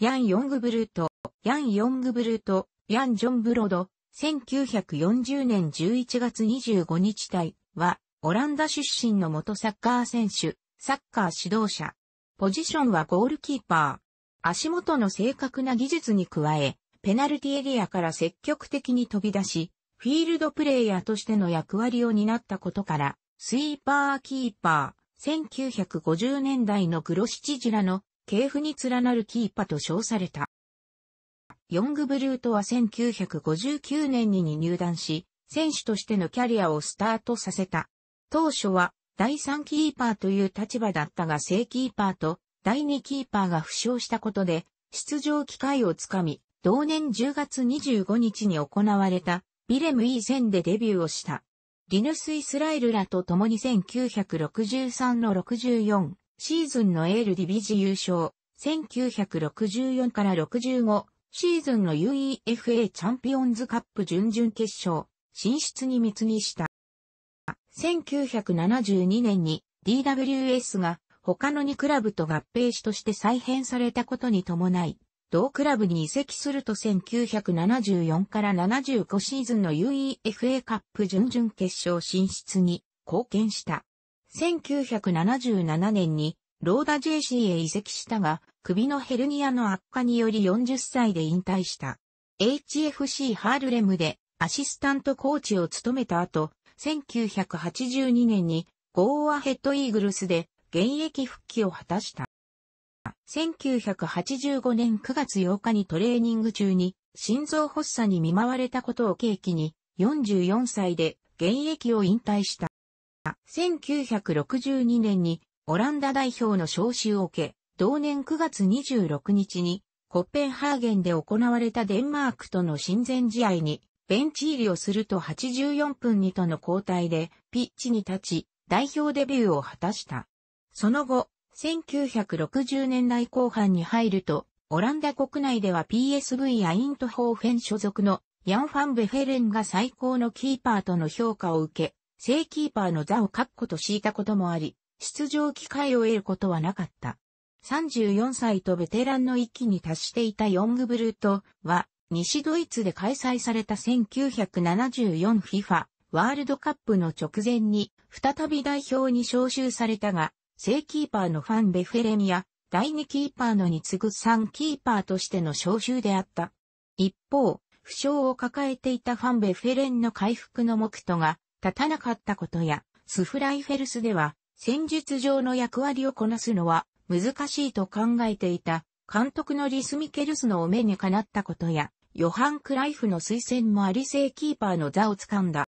ヤン・ヨングブルート、ヤン・ヨングブルート、ヤン・ジョン・ブロド、1940年11月25日隊は、オランダ出身の元サッカー選手、サッカー指導者。ポジションはゴールキーパー。足元の正確な技術に加え、ペナルティエリアから積極的に飛び出し、フィールドプレイヤーとしての役割を担ったことから、スイーパーキーパー、1950年代のグロシチジラの系譜に連なるキーパと称された。ヨングブルートは1959年に入団し、選手としてのキャリアをスタートさせた。当初は第3キーパーという立場だったが正キーパーと第2キーパーが負傷したことで出場機会をつかみ、同年10月25日に行われたビレム E 戦でデビューをした。リヌス・イスラエルらと共に1963の64シーズンのエールディビジ優勝、1964から65、シーズンの UEFA チャンピオンズカップ準々決勝、進出に密にした。1972年に DWS が他の2クラブと合併しとして再編されたことに伴い、同クラブに移籍すると1974から75シーズンの UEFA カップ準々決勝進出に貢献した。1977年にローダ JC へ移籍したが、首のヘルニアの悪化により40歳で引退した。HFC ハールレムでアシスタントコーチを務めた後、1982年にゴーアヘッドイーグルスで現役復帰を果たした。1985年9月8日にトレーニング中に心臓発作に見舞われたことを契機に44歳で現役を引退した。1962年にオランダ代表の招集を受け、同年9月26日にコッペンハーゲンで行われたデンマークとの親善試合にベンチ入りをすると84分2との交代でピッチに立ち代表デビューを果たした。その後、1960年代後半に入ると、オランダ国内では PSV アイントホーフェン所属のヤン・ファン・ベフェレンが最高のキーパーとの評価を受け、正キーパーの座を確固と敷いたこともあり、出場機会を得ることはなかった。34歳とベテランの域に達していたヨングブルートは、西ドイツで開催された 1974FIFA ワールドカップの直前に再び代表に招集されたが、正キーパーのファン・ベフェレミや第2キーパーのに次ぐ3キーパーとしての招集であった。一方、負傷を抱えていたファン・ベフェレンの回復の目途が立たなかったことや、スフライフェルスでは戦術上の役割をこなすのは難しいと考えていた監督のリス・ミケルスのお目にかなったことや、ヨハン・クライフの推薦もありイキーパーの座を掴んだ。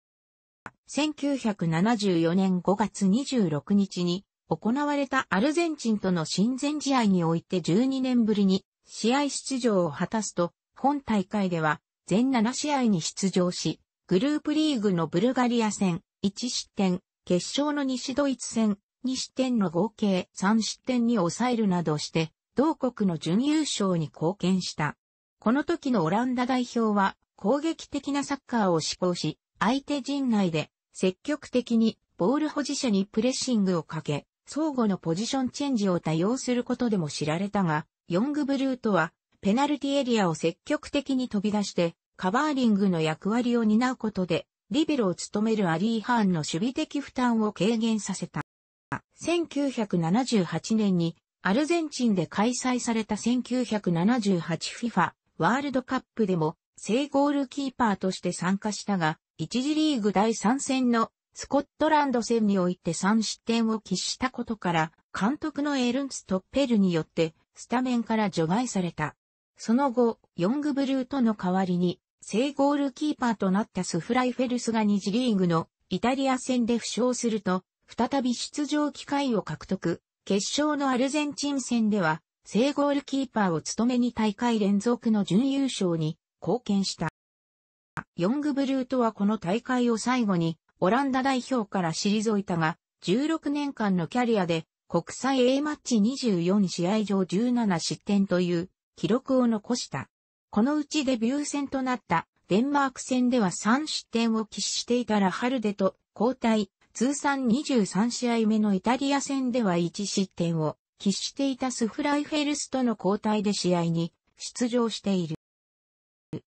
1974年5月26日に行われたアルゼンチンとの親善試合において12年ぶりに試合出場を果たすと、本大会では全7試合に出場し、グループリーグのブルガリア戦、1失点、決勝の西ドイツ戦、2失点の合計3失点に抑えるなどして、同国の準優勝に貢献した。この時のオランダ代表は攻撃的なサッカーを志向し、相手陣内で積極的にボール保持者にプレッシングをかけ、相互のポジションチェンジを多用することでも知られたが、ヨングブルーとはペナルティエリアを積極的に飛び出してカバーリングの役割を担うことで、リベロを務めるアリー・ハーンの守備的負担を軽減させた。1978年にアルゼンチンで開催された 1978FIFA ワールドカップでも正ゴールキーパーとして参加したが、一次リーグ第3戦のスコットランド戦において3失点を喫したことから、監督のエルンストッペルによってスタメンから除外された。その後、ヨングブルーとの代わりに正ゴールキーパーとなったスフライフェルスが2次リーグのイタリア戦で負傷すると、再び出場機会を獲得。決勝のアルゼンチン戦では、正ゴールキーパーを務めに大会連続の準優勝に貢献した。ヨングブルートはこの大会を最後に、オランダ代表から退いたが、16年間のキャリアで、国際 A マッチ24試合上17失点という記録を残した。このうちデビュー戦となったデンマーク戦では3失点を喫していたラハルデと交代、通算23試合目のイタリア戦では1失点を喫していたスフライフェルスとの交代で試合に出場している。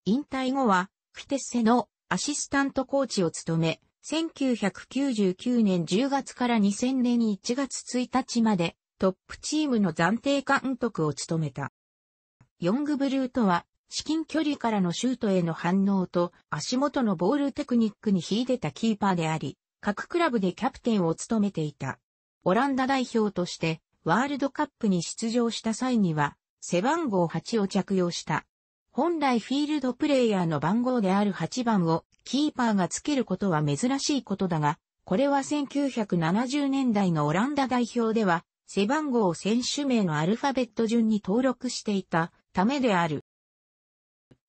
引退後はフィテッセのアシスタントコーチを務め、1999年10月から2000年1月1日までトップチームの暫定監督を務めた。ヨングブルーとは至近距離からのシュートへの反応と足元のボールテクニックに秀でたキーパーであり、各クラブでキャプテンを務めていた。オランダ代表としてワールドカップに出場した際には背番号8を着用した。本来フィールドプレイヤーの番号である8番をキーパーがつけることは珍しいことだが、これは1970年代のオランダ代表では背番号選手名のアルファベット順に登録していたためである。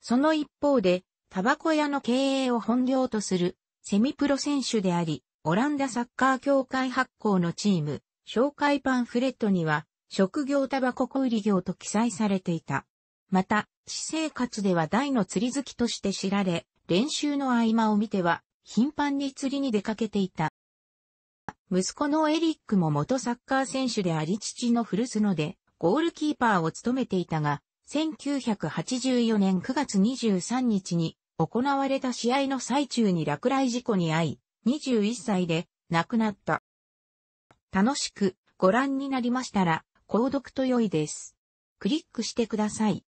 その一方で、タバコ屋の経営を本業とする、セミプロ選手であり、オランダサッカー協会発行のチーム、紹介パンフレットには、職業タバコ小売業と記載されていた。また、私生活では大の釣り好きとして知られ、練習の合間を見ては、頻繁に釣りに出かけていた。息子のエリックも元サッカー選手であり父の古巣ので、ゴールキーパーを務めていたが、1984年9月23日に行われた試合の最中に落雷事故に遭い、21歳で亡くなった。楽しくご覧になりましたら、購読と良いです。クリックしてください。